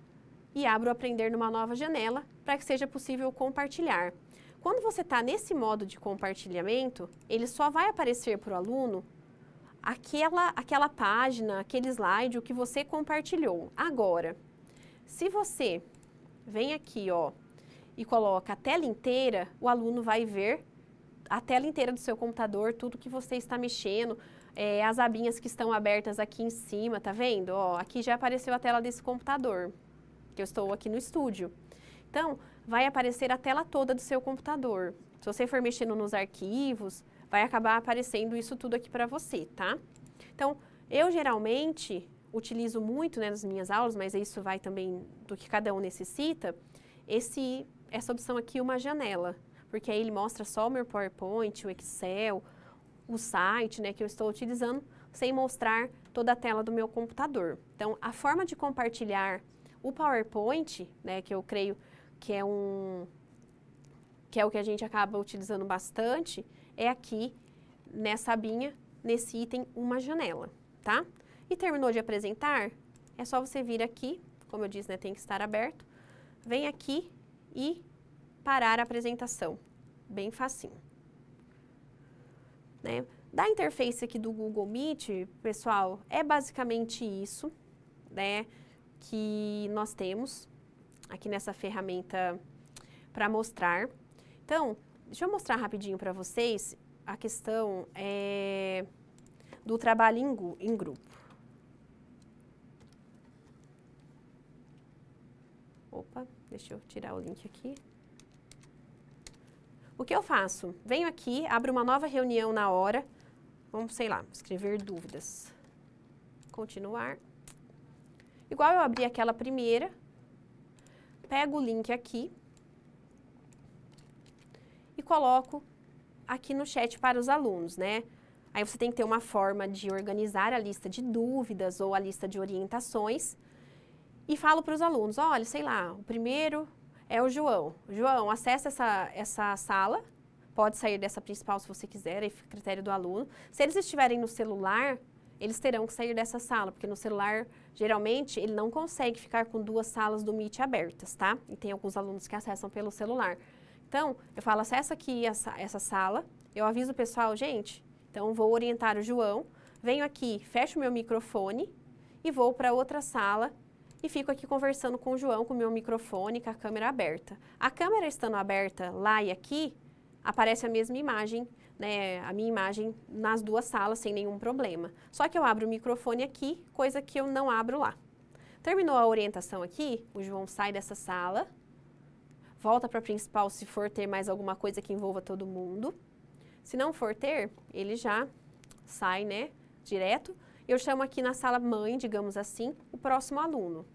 e abro Aprender numa nova janela para que seja possível compartilhar. Quando você está nesse modo de compartilhamento, ele só vai aparecer para o aluno aquela, aquela página, aquele slide, o que você compartilhou. Agora, se você vem aqui ó, e coloca a tela inteira, o aluno vai ver a tela inteira do seu computador, tudo que você está mexendo, é, as abinhas que estão abertas aqui em cima, tá vendo? Ó, aqui já apareceu a tela desse computador porque eu estou aqui no estúdio. Então, vai aparecer a tela toda do seu computador. Se você for mexendo nos arquivos, vai acabar aparecendo isso tudo aqui para você, tá? Então, eu geralmente utilizo muito né, nas minhas aulas, mas isso vai também do que cada um necessita, esse, essa opção aqui, uma janela, porque aí ele mostra só o meu PowerPoint, o Excel, o site né, que eu estou utilizando, sem mostrar toda a tela do meu computador. Então, a forma de compartilhar o PowerPoint, né, que eu creio que é um que é o que a gente acaba utilizando bastante, é aqui nessa abinha, nesse item uma janela, tá? E terminou de apresentar, é só você vir aqui, como eu disse, né, tem que estar aberto. Vem aqui e parar a apresentação. Bem facinho. Né? Da interface aqui do Google Meet, pessoal, é basicamente isso, né? que nós temos aqui nessa ferramenta para mostrar. Então, deixa eu mostrar rapidinho para vocês a questão é, do trabalho em, em grupo. Opa, deixa eu tirar o link aqui. O que eu faço? Venho aqui, abro uma nova reunião na hora. Vamos, sei lá, escrever dúvidas. Continuar. Igual eu abri aquela primeira, pego o link aqui e coloco aqui no chat para os alunos, né? Aí você tem que ter uma forma de organizar a lista de dúvidas ou a lista de orientações e falo para os alunos, olha, sei lá, o primeiro é o João. João, acessa essa, essa sala, pode sair dessa principal se você quiser, é critério do aluno. Se eles estiverem no celular, eles terão que sair dessa sala, porque no celular Geralmente, ele não consegue ficar com duas salas do Meet abertas, tá? E tem alguns alunos que acessam pelo celular. Então, eu falo, acessa aqui essa, essa sala, eu aviso o pessoal, gente, então vou orientar o João, venho aqui, fecho meu microfone e vou para outra sala e fico aqui conversando com o João com o meu microfone, com a câmera aberta. A câmera estando aberta lá e aqui, aparece a mesma imagem né, a minha imagem nas duas salas sem nenhum problema. Só que eu abro o microfone aqui, coisa que eu não abro lá. Terminou a orientação aqui, o João sai dessa sala, volta para a principal se for ter mais alguma coisa que envolva todo mundo. Se não for ter, ele já sai, né, direto. Eu chamo aqui na sala mãe, digamos assim, o próximo aluno.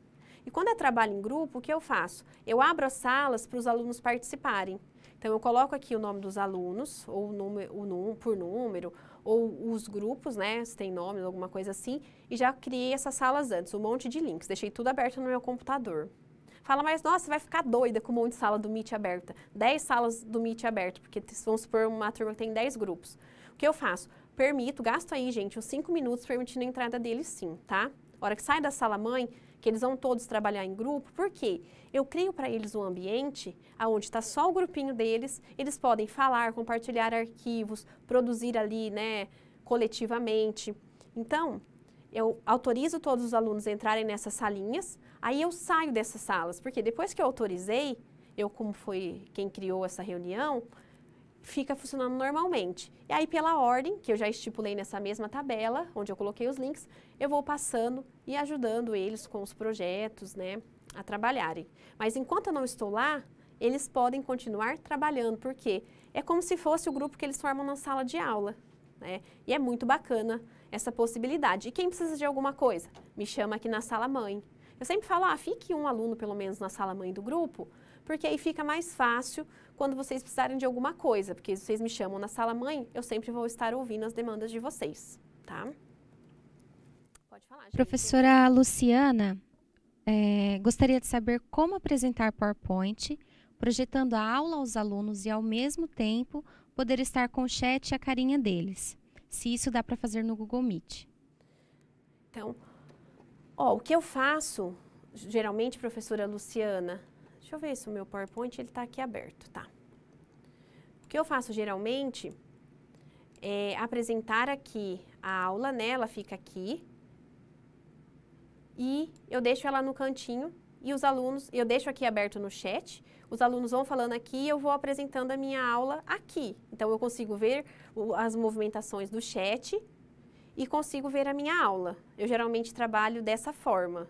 E quando é trabalho em grupo, o que eu faço? Eu abro as salas para os alunos participarem. Então, eu coloco aqui o nome dos alunos, ou o número, por número, ou os grupos, né, se tem nome, alguma coisa assim, e já criei essas salas antes, um monte de links, deixei tudo aberto no meu computador. Fala, mas nossa, você vai ficar doida com um monte de sala do Meet aberta. 10 salas do Meet aberto, porque vamos supor uma turma que tem 10 grupos. O que eu faço? Permito, gasto aí, gente, uns 5 minutos permitindo a entrada deles sim, tá? A hora que sai da sala mãe, que eles vão todos trabalhar em grupo, porque eu crio para eles um ambiente onde está só o grupinho deles, eles podem falar, compartilhar arquivos, produzir ali, né, coletivamente. Então, eu autorizo todos os alunos a entrarem nessas salinhas, aí eu saio dessas salas, porque depois que eu autorizei, eu como foi quem criou essa reunião, fica funcionando normalmente. E aí, pela ordem, que eu já estipulei nessa mesma tabela, onde eu coloquei os links, eu vou passando e ajudando eles com os projetos, né, a trabalharem. Mas enquanto eu não estou lá, eles podem continuar trabalhando, porque é como se fosse o grupo que eles formam na sala de aula. Né? E é muito bacana essa possibilidade. E quem precisa de alguma coisa? Me chama aqui na sala mãe. Eu sempre falo, ah, fique um aluno pelo menos na sala mãe do grupo, porque aí fica mais fácil quando vocês precisarem de alguma coisa, porque vocês me chamam na sala mãe, eu sempre vou estar ouvindo as demandas de vocês, tá? Pode falar. Gente. Professora Luciana, é, gostaria de saber como apresentar PowerPoint, projetando a aula aos alunos e ao mesmo tempo poder estar com o chat e a carinha deles. Se isso dá para fazer no Google Meet. Então, ó, o que eu faço, geralmente, professora Luciana, eu ver se o meu PowerPoint ele está aqui aberto, tá? O que eu faço geralmente é apresentar aqui a aula, né? Ela fica aqui e eu deixo ela no cantinho e os alunos, eu deixo aqui aberto no chat, os alunos vão falando aqui e eu vou apresentando a minha aula aqui. Então, eu consigo ver as movimentações do chat e consigo ver a minha aula. Eu geralmente trabalho dessa forma.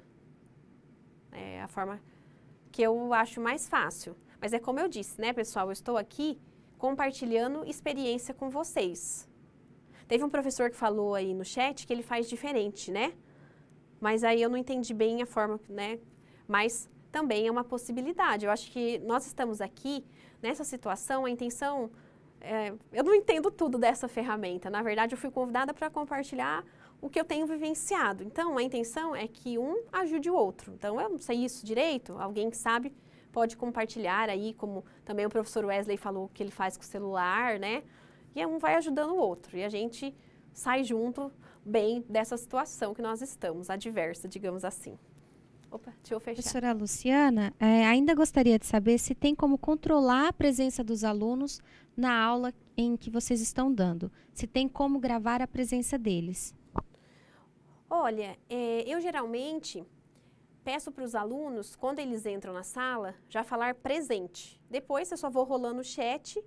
É a forma que eu acho mais fácil. Mas é como eu disse, né, pessoal? Eu estou aqui compartilhando experiência com vocês. Teve um professor que falou aí no chat que ele faz diferente, né? Mas aí eu não entendi bem a forma, né? Mas também é uma possibilidade. Eu acho que nós estamos aqui nessa situação, a intenção. É, eu não entendo tudo dessa ferramenta. Na verdade, eu fui convidada para compartilhar o que eu tenho vivenciado. Então, a intenção é que um ajude o outro. Então, eu não sei isso direito, alguém que sabe pode compartilhar aí, como também o professor Wesley falou que ele faz com o celular, né? E é um vai ajudando o outro. E a gente sai junto bem dessa situação que nós estamos, adversa, digamos assim. Opa, deixa eu fechar. Professora Luciana, é, ainda gostaria de saber se tem como controlar a presença dos alunos na aula em que vocês estão dando. Se tem como gravar a presença deles. Olha, é, eu geralmente peço para os alunos, quando eles entram na sala, já falar presente. Depois eu só vou rolando o chat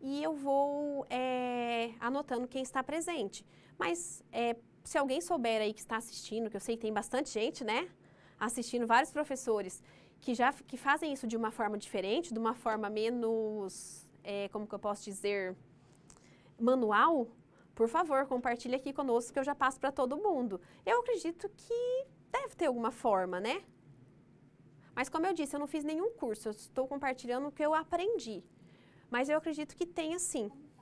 e eu vou é, anotando quem está presente. Mas é, se alguém souber aí que está assistindo, que eu sei que tem bastante gente, né? Assistindo vários professores que já que fazem isso de uma forma diferente, de uma forma menos, é, como que eu posso dizer, manual, por favor, compartilhe aqui conosco que eu já passo para todo mundo. Eu acredito que deve ter alguma forma, né? Mas como eu disse, eu não fiz nenhum curso, eu estou compartilhando o que eu aprendi. Mas eu acredito que tenha sim. Né?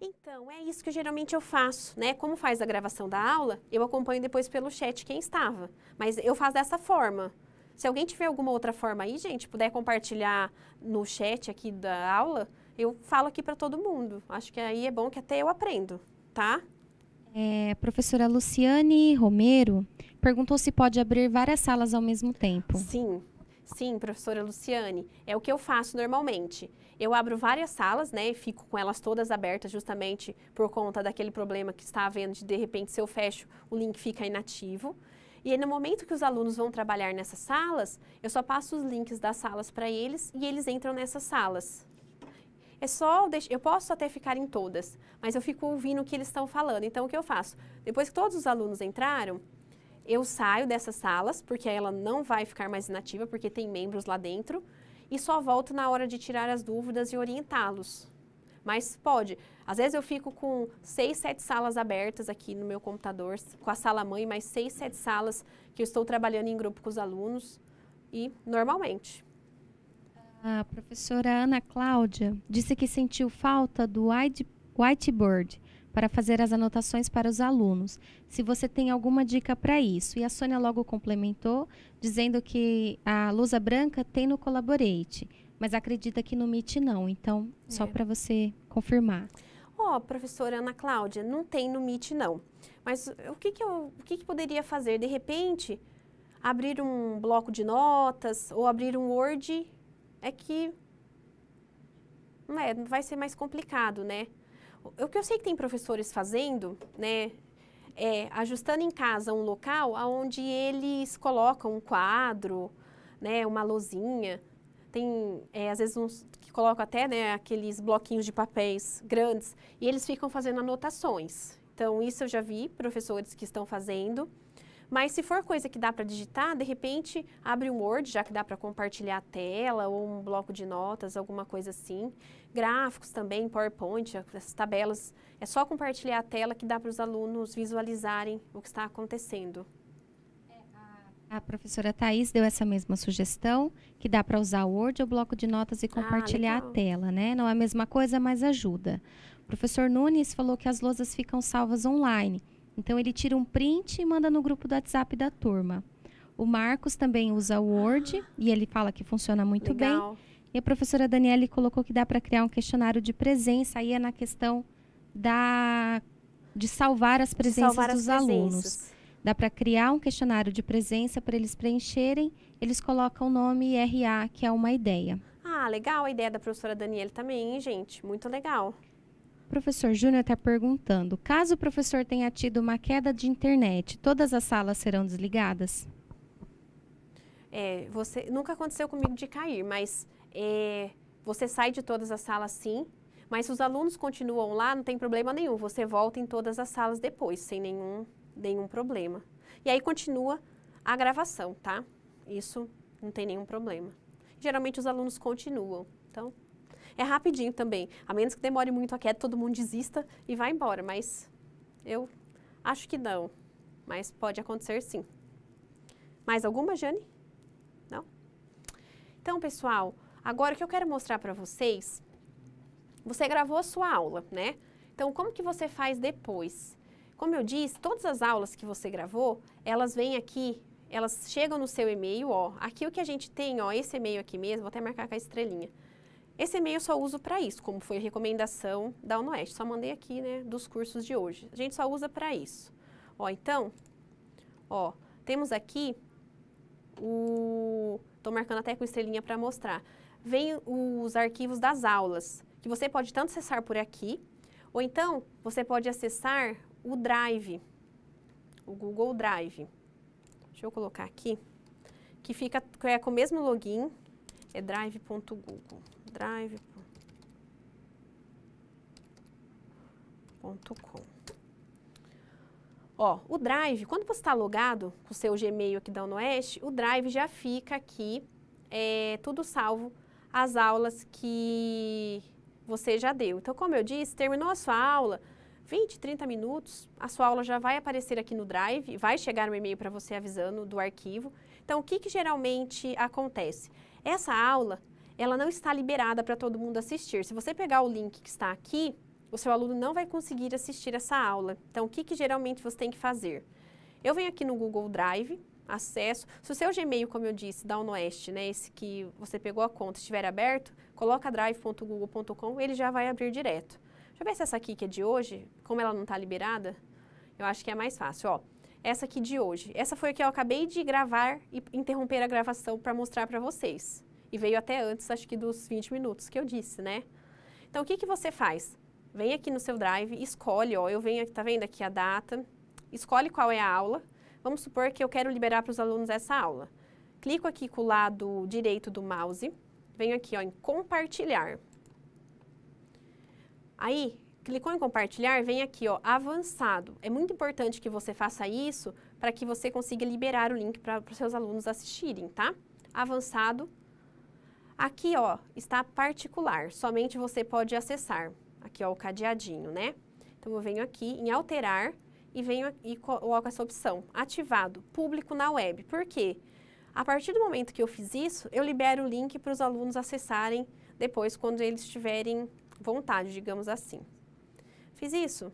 Então, é isso que geralmente eu faço, né? Como faz a gravação da aula, eu acompanho depois pelo chat quem estava. Mas eu faço dessa forma. Se alguém tiver alguma outra forma aí, gente, puder compartilhar no chat aqui da aula, eu falo aqui para todo mundo. Acho que aí é bom que até eu aprendo, tá? É, professora Luciane Romero perguntou se pode abrir várias salas ao mesmo tempo. Sim, sim, professora Luciane. É o que eu faço normalmente. Eu abro várias salas, né, e fico com elas todas abertas justamente por conta daquele problema que está havendo de, de repente, se eu fecho, o link fica inativo. E aí, no momento que os alunos vão trabalhar nessas salas, eu só passo os links das salas para eles e eles entram nessas salas é só eu posso até ficar em todas, mas eu fico ouvindo o que eles estão falando. Então o que eu faço? Depois que todos os alunos entraram, eu saio dessas salas, porque ela não vai ficar mais inativa, porque tem membros lá dentro, e só volto na hora de tirar as dúvidas e orientá-los. Mas pode. Às vezes eu fico com seis, sete salas abertas aqui no meu computador, com a sala mãe, mais seis, sete salas que eu estou trabalhando em grupo com os alunos, e normalmente. A professora Ana Cláudia disse que sentiu falta do whiteboard para fazer as anotações para os alunos. Se você tem alguma dica para isso. E a Sônia logo complementou, dizendo que a lousa branca tem no Collaborate, mas acredita que no Meet não. Então, é. só para você confirmar. Ó, oh, professora Ana Cláudia, não tem no Meet não. Mas o que, que eu o que, que poderia fazer? De repente, abrir um bloco de notas ou abrir um Word é que né, vai ser mais complicado, né? O que eu sei que tem professores fazendo, né, é ajustando em casa um local onde eles colocam um quadro, né, uma lozinha, tem é, às vezes uns que colocam até né, aqueles bloquinhos de papéis grandes e eles ficam fazendo anotações. Então isso eu já vi professores que estão fazendo. Mas se for coisa que dá para digitar, de repente abre um Word, já que dá para compartilhar a tela ou um bloco de notas, alguma coisa assim. Gráficos também, PowerPoint, as tabelas. É só compartilhar a tela que dá para os alunos visualizarem o que está acontecendo. É, a professora Thais deu essa mesma sugestão, que dá para usar o Word ou bloco de notas e ah, compartilhar ah, a tela, né? Não é a mesma coisa, mas ajuda. O professor Nunes falou que as lousas ficam salvas online. Então ele tira um print e manda no grupo do WhatsApp da turma. O Marcos também usa o Word e ele fala que funciona muito legal. bem. E a professora Daniele colocou que dá para criar um questionário de presença aí é na questão da de salvar as presenças salvar dos alunos. Dá para criar um questionário de presença para eles preencherem. Eles colocam o nome RA, que é uma ideia. Ah, legal a ideia da professora Daniele também, hein, gente? Muito legal. O professor Júnior está perguntando: caso o professor tenha tido uma queda de internet, todas as salas serão desligadas? É, você nunca aconteceu comigo de cair, mas é, você sai de todas as salas sim. Mas se os alunos continuam lá, não tem problema nenhum. Você volta em todas as salas depois, sem nenhum, nenhum problema. E aí continua a gravação, tá? Isso não tem nenhum problema. Geralmente os alunos continuam. Então, é rapidinho também. A menos que demore muito a queda, todo mundo desista e vá embora. Mas eu acho que não. Mas pode acontecer sim. Mais alguma, Jane? Não? Então, pessoal, agora o que eu quero mostrar para vocês, você gravou a sua aula, né? Então, como que você faz depois? Como eu disse, todas as aulas que você gravou, elas vêm aqui, elas chegam no seu e-mail, ó. Aqui o que a gente tem, ó, esse e-mail aqui mesmo, vou até marcar com a estrelinha. Esse e-mail eu só uso para isso, como foi recomendação da UNOeste. Só mandei aqui, né, dos cursos de hoje. A gente só usa para isso. Ó, então, ó, temos aqui o... Estou marcando até com estrelinha para mostrar. Vem os arquivos das aulas, que você pode tanto acessar por aqui, ou então você pode acessar o Drive, o Google Drive. Deixa eu colocar aqui, que fica que é com o mesmo login, é drive.google drive .com. Ó, o Drive, quando você está logado com o seu Gmail aqui da Oeste, o Drive já fica aqui, é, tudo salvo as aulas que você já deu. Então, como eu disse, terminou a sua aula, 20, 30 minutos, a sua aula já vai aparecer aqui no Drive, vai chegar um e-mail para você avisando do arquivo. Então, o que, que geralmente acontece? Essa aula ela não está liberada para todo mundo assistir. Se você pegar o link que está aqui, o seu aluno não vai conseguir assistir essa aula. Então, o que, que geralmente você tem que fazer? Eu venho aqui no Google Drive, acesso. Se o seu Gmail, como eu disse, da Unoeste, né, esse que você pegou a conta, estiver aberto, coloca drive.google.com, ele já vai abrir direto. Deixa eu ver se essa aqui que é de hoje, como ela não está liberada, eu acho que é mais fácil, ó. Essa aqui de hoje. Essa foi a que eu acabei de gravar e interromper a gravação para mostrar para vocês e veio até antes, acho que dos 20 minutos que eu disse, né? Então, o que, que você faz? Vem aqui no seu drive, escolhe, ó, eu venho aqui, tá vendo aqui a data, escolhe qual é a aula. Vamos supor que eu quero liberar para os alunos essa aula. Clico aqui com o lado direito do mouse, venho aqui ó, em compartilhar. Aí, clicou em compartilhar, vem aqui ó, avançado. É muito importante que você faça isso para que você consiga liberar o link para os seus alunos assistirem, tá? Avançado, Aqui, ó, está particular, somente você pode acessar. Aqui, ó, o cadeadinho, né? Então, eu venho aqui em alterar e venho e coloco essa opção, ativado, público na web. Por quê? A partir do momento que eu fiz isso, eu libero o link para os alunos acessarem depois, quando eles tiverem vontade, digamos assim. Fiz isso?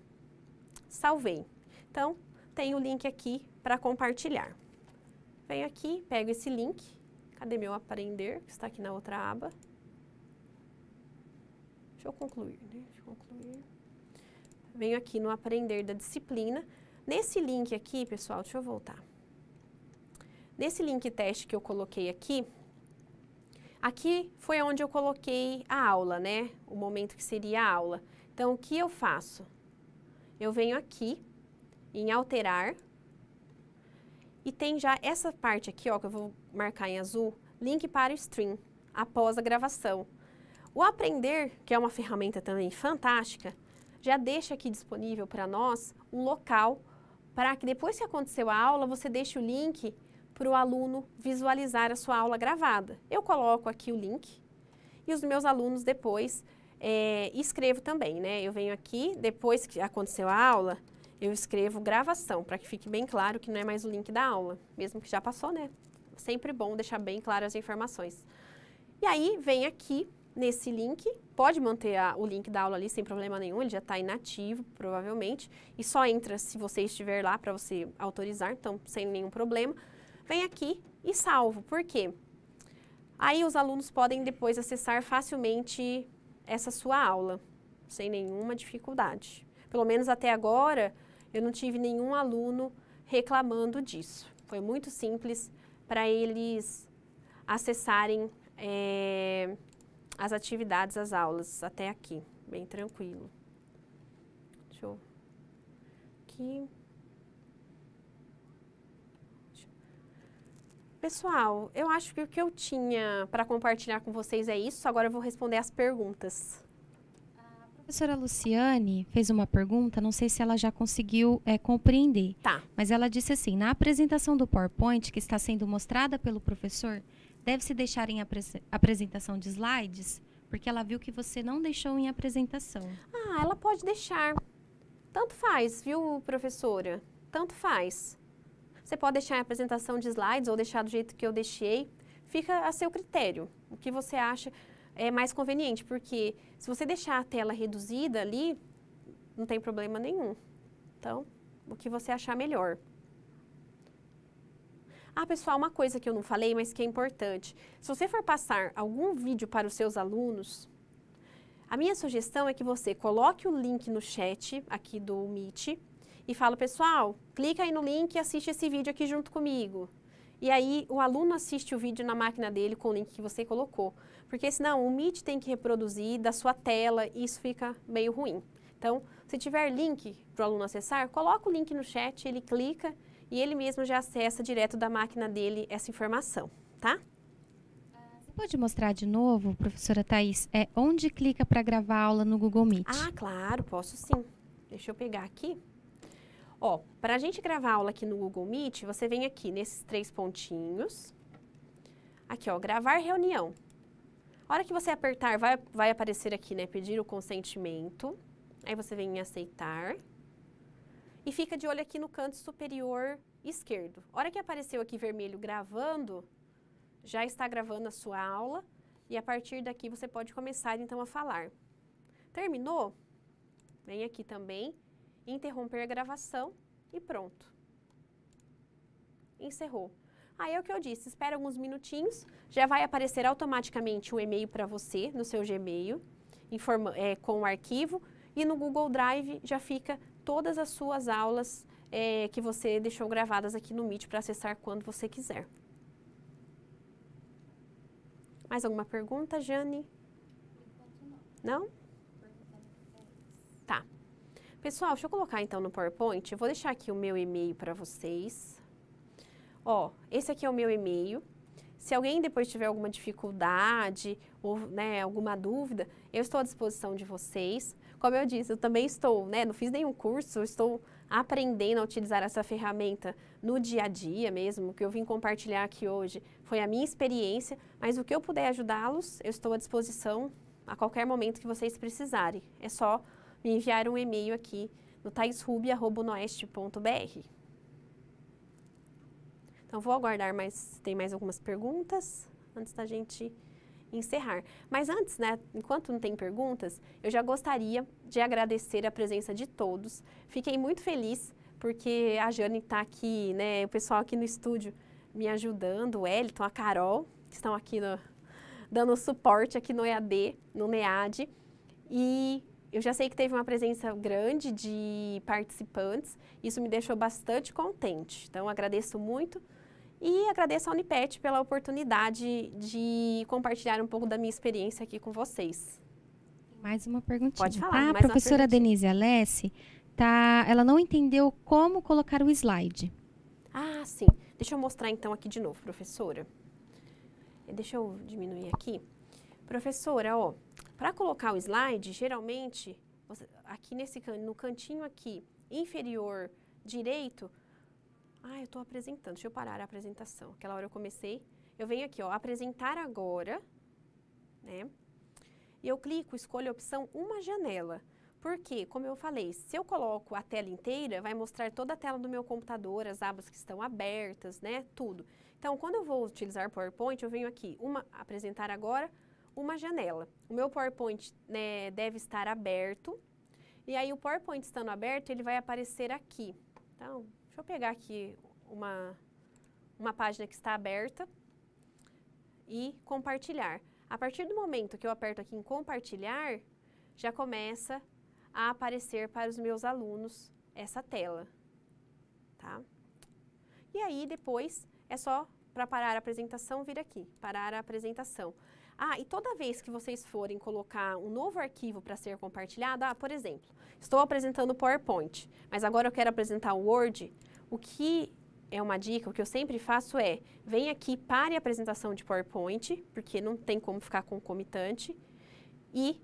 Salvei. Então, tem o link aqui para compartilhar. Venho aqui, pego esse link Cadê meu aprender, que está aqui na outra aba? Deixa eu concluir, né? Deixa eu concluir. Venho aqui no aprender da disciplina. Nesse link aqui, pessoal, deixa eu voltar. Nesse link teste que eu coloquei aqui, aqui foi onde eu coloquei a aula, né? O momento que seria a aula. Então, o que eu faço? Eu venho aqui em alterar, e tem já essa parte aqui, ó, que eu vou marcar em azul, link para o stream, após a gravação. O Aprender, que é uma ferramenta também fantástica, já deixa aqui disponível para nós um local para que depois que aconteceu a aula, você deixe o link para o aluno visualizar a sua aula gravada. Eu coloco aqui o link e os meus alunos depois é, escrevo também, né? Eu venho aqui, depois que aconteceu a aula, eu escrevo gravação, para que fique bem claro que não é mais o link da aula, mesmo que já passou, né? Sempre bom deixar bem claras as informações. E aí, vem aqui nesse link, pode manter a, o link da aula ali sem problema nenhum, ele já está inativo, provavelmente, e só entra se você estiver lá para você autorizar, então, sem nenhum problema. Vem aqui e salvo, por quê? Aí os alunos podem depois acessar facilmente essa sua aula, sem nenhuma dificuldade. Pelo menos até agora, eu não tive nenhum aluno reclamando disso. Foi muito simples para eles acessarem é, as atividades, as aulas até aqui, bem tranquilo. Deixa eu aqui. Pessoal, eu acho que o que eu tinha para compartilhar com vocês é isso. Agora eu vou responder as perguntas professora Luciane fez uma pergunta, não sei se ela já conseguiu é, compreender. Tá. Mas ela disse assim: na apresentação do PowerPoint que está sendo mostrada pelo professor, deve-se deixar em apre apresentação de slides? Porque ela viu que você não deixou em apresentação. Ah, ela pode deixar. Tanto faz, viu, professora? Tanto faz. Você pode deixar em apresentação de slides ou deixar do jeito que eu deixei. Fica a seu critério. O que você acha é mais conveniente, porque se você deixar a tela reduzida ali, não tem problema nenhum. Então, o que você achar melhor. Ah, pessoal, uma coisa que eu não falei, mas que é importante. Se você for passar algum vídeo para os seus alunos, a minha sugestão é que você coloque o link no chat aqui do Meet e fala, pessoal, clica aí no link e assiste esse vídeo aqui junto comigo. E aí o aluno assiste o vídeo na máquina dele com o link que você colocou. Porque senão o Meet tem que reproduzir da sua tela e isso fica meio ruim. Então, se tiver link para o aluno acessar, coloca o link no chat, ele clica e ele mesmo já acessa direto da máquina dele essa informação, tá? Ah, você pode mostrar de novo, professora Thais, é onde clica para gravar aula no Google Meet? Ah, claro, posso sim. Deixa eu pegar aqui. Ó, para a gente gravar aula aqui no Google Meet, você vem aqui nesses três pontinhos. Aqui, ó, gravar reunião. A hora que você apertar, vai, vai aparecer aqui, né, pedir o consentimento. Aí você vem em aceitar. E fica de olho aqui no canto superior esquerdo. A hora que apareceu aqui vermelho gravando, já está gravando a sua aula. E a partir daqui você pode começar, então, a falar. Terminou? Vem aqui também interromper a gravação e pronto. Encerrou. Aí é o que eu disse, espera alguns minutinhos, já vai aparecer automaticamente um e-mail para você no seu Gmail, informa, é, com o arquivo, e no Google Drive já fica todas as suas aulas é, que você deixou gravadas aqui no Meet para acessar quando você quiser. Mais alguma pergunta, Jane? Não? Pessoal, deixa eu colocar então no PowerPoint. Eu vou deixar aqui o meu e-mail para vocês. Ó, esse aqui é o meu e-mail. Se alguém depois tiver alguma dificuldade ou né, alguma dúvida, eu estou à disposição de vocês. Como eu disse, eu também estou, né, não fiz nenhum curso, eu estou aprendendo a utilizar essa ferramenta no dia a dia mesmo. O que eu vim compartilhar aqui hoje foi a minha experiência, mas o que eu puder ajudá-los, eu estou à disposição a qualquer momento que vocês precisarem. É só me enviar um e-mail aqui no taisrubi.noeste.br. Então, vou aguardar mais, tem mais algumas perguntas antes da gente encerrar. Mas antes, né, enquanto não tem perguntas, eu já gostaria de agradecer a presença de todos. Fiquei muito feliz porque a Jane está aqui, né, o pessoal aqui no estúdio me ajudando, o Elton, a Carol, que estão aqui no, dando suporte aqui no EAD, no NEAD. E eu já sei que teve uma presença grande de participantes, isso me deixou bastante contente. Então, agradeço muito e agradeço a Unipet pela oportunidade de compartilhar um pouco da minha experiência aqui com vocês. Mais uma perguntinha. Pode falar. Ah, a professora Denise Alessi, tá, ela não entendeu como colocar o slide. Ah, sim. Deixa eu mostrar então aqui de novo, professora. Deixa eu diminuir aqui. Professora, ó, para colocar o slide, geralmente, aqui nesse no cantinho aqui, inferior direito, ah, eu estou apresentando, deixa eu parar a apresentação. Aquela hora eu comecei, eu venho aqui, ó, apresentar agora, né? E eu clico, escolho a opção uma janela. Porque, como eu falei, se eu coloco a tela inteira, vai mostrar toda a tela do meu computador, as abas que estão abertas, né? Tudo. Então, quando eu vou utilizar PowerPoint, eu venho aqui, uma apresentar agora, uma janela. O meu PowerPoint né, deve estar aberto. E aí, o PowerPoint estando aberto, ele vai aparecer aqui. Então, deixa eu pegar aqui uma, uma página que está aberta e compartilhar. A partir do momento que eu aperto aqui em compartilhar, já começa a aparecer para os meus alunos essa tela, tá? E aí, depois, é só para parar a apresentação, vir aqui, parar a apresentação. Ah, e toda vez que vocês forem colocar um novo arquivo para ser compartilhado, ah, por exemplo, estou apresentando PowerPoint, mas agora eu quero apresentar o Word, o que é uma dica, o que eu sempre faço é, vem aqui, pare a apresentação de PowerPoint, porque não tem como ficar concomitante, e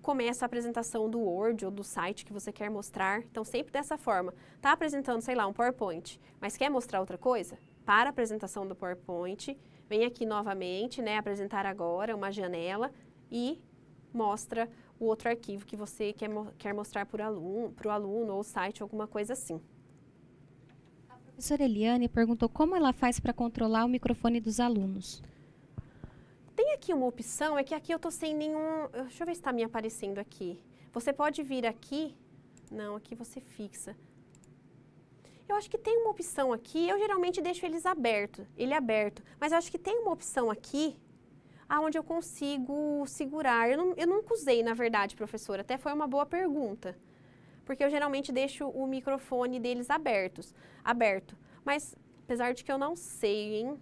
começa a apresentação do Word ou do site que você quer mostrar. Então, sempre dessa forma. Está apresentando, sei lá, um PowerPoint, mas quer mostrar outra coisa? Para a apresentação do PowerPoint, vem aqui novamente, né, apresentar agora uma janela e mostra o outro arquivo que você quer, quer mostrar para o aluno, aluno ou site, alguma coisa assim. A professora Eliane perguntou como ela faz para controlar o microfone dos alunos. Tem aqui uma opção, é que aqui eu estou sem nenhum... Deixa eu ver se está me aparecendo aqui. Você pode vir aqui... Não, aqui você fixa eu acho que tem uma opção aqui, eu geralmente deixo eles aberto, ele aberto, mas eu acho que tem uma opção aqui aonde eu consigo segurar. Eu, não, eu nunca usei, na verdade, professora, até foi uma boa pergunta, porque eu geralmente deixo o microfone deles abertos, aberto, mas apesar de que eu não sei, hein?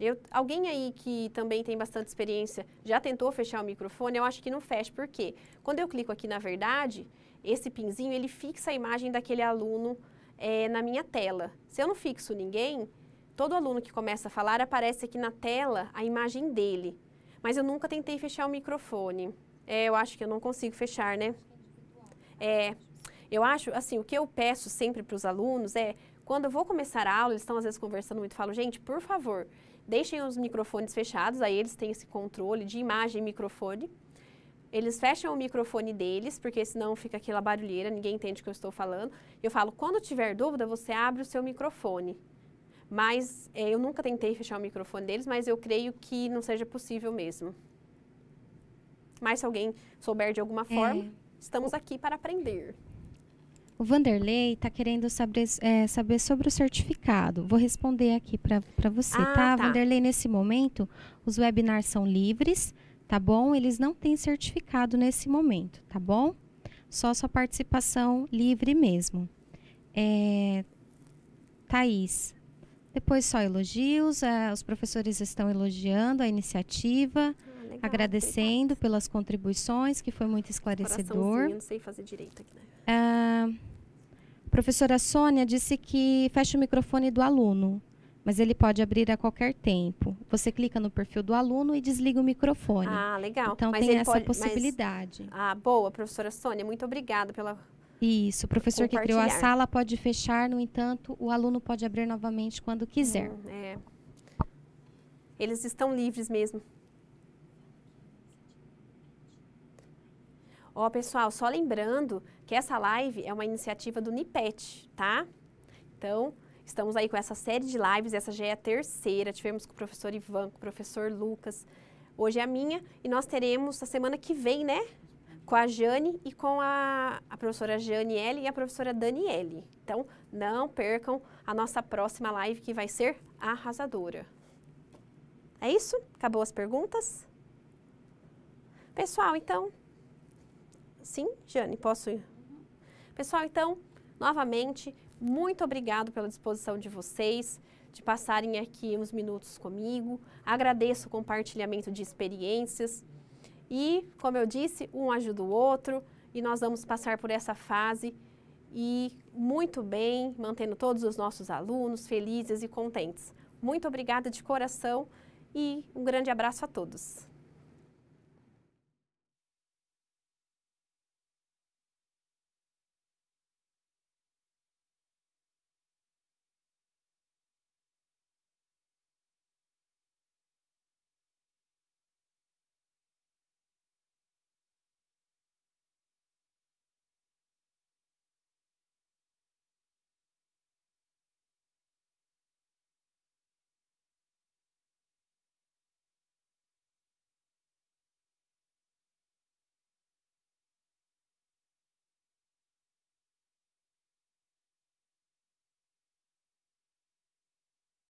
Eu, alguém aí que também tem bastante experiência já tentou fechar o microfone? Eu acho que não fecha, por quê? Quando eu clico aqui na verdade, esse pinzinho, ele fixa a imagem daquele aluno é, na minha tela. Se eu não fixo ninguém, todo aluno que começa a falar aparece aqui na tela a imagem dele. Mas eu nunca tentei fechar o microfone. É, eu acho que eu não consigo fechar, né? É, eu acho, assim, o que eu peço sempre para os alunos é, quando eu vou começar a aula, eles estão às vezes conversando muito, falo, gente, por favor, deixem os microfones fechados, aí eles têm esse controle de imagem e microfone. Eles fecham o microfone deles, porque senão fica aquela barulheira, ninguém entende o que eu estou falando. Eu falo, quando tiver dúvida, você abre o seu microfone. Mas é, eu nunca tentei fechar o microfone deles, mas eu creio que não seja possível mesmo. Mas se alguém souber de alguma é. forma, é. estamos aqui para aprender. O Vanderlei está querendo saber, é, saber, sobre o certificado. Vou responder aqui para você, ah, tá? tá? Vanderlei, nesse momento, os webinars são livres, tá bom? Eles não têm certificado nesse momento, tá bom? Só sua participação livre mesmo. É, Thaís, depois só elogios, é, os professores estão elogiando a iniciativa, ah, legal, agradecendo pelas contribuições, que foi muito esclarecedor. Não sei fazer direito aqui, né? Ah, a professora Sônia disse que fecha o microfone do aluno mas ele pode abrir a qualquer tempo. Você clica no perfil do aluno e desliga o microfone. Ah, legal. Então mas tem essa pode, possibilidade. Mas... Ah, boa, professora Sônia, muito obrigada pela isso, o professor que criou a sala pode fechar, no entanto, o aluno pode abrir novamente quando quiser. Hum, é. Eles estão livres mesmo. Ó, oh, pessoal, só lembrando que essa live é uma iniciativa do NIPET, tá? Então, Estamos aí com essa série de lives, essa já é a terceira. Tivemos com o professor Ivan, com o professor Lucas. Hoje é a minha e nós teremos a semana que vem, né? Com a Jane e com a, a professora Janiele e a professora Daniele. Então, não percam a nossa próxima live que vai ser arrasadora. É isso? Acabou as perguntas? Pessoal, então. Sim, Jane, posso ir? Pessoal, então, novamente, muito obrigado pela disposição de vocês de passarem aqui uns minutos comigo. Agradeço o compartilhamento de experiências e, como eu disse, um ajuda o outro e nós vamos passar por essa fase e muito bem, mantendo todos os nossos alunos felizes e contentes. Muito obrigada de coração e um grande abraço a todos.